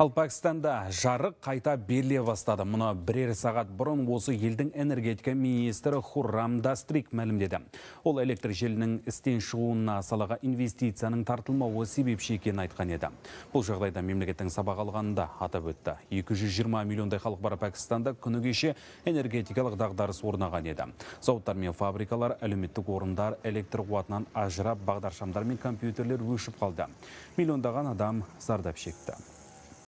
Ал Пакистанда жарық қайта берле бастады. Мұны бірер сағат бұрын осы елдің энергетика министрі Хуррам Дастрик мәлімдеді. Ол электр желінің істен шығуына салаға инвестицияның тартылмауы себепші екенін айтқан еді. Бұл жағдайда мемлекеттің сабақ алғанында атап өтті. 220 миллиондай халық бар Пакистанда күні кеше энергетикалық дағдарыс орнаған еді. Зауыттар мен фабрикалар, әлеуметтік орындар электр қуатынан ажырап, бағдаршамдар мен компьютерлер өшіп қалды. Миллиондаған адам зардап шекті.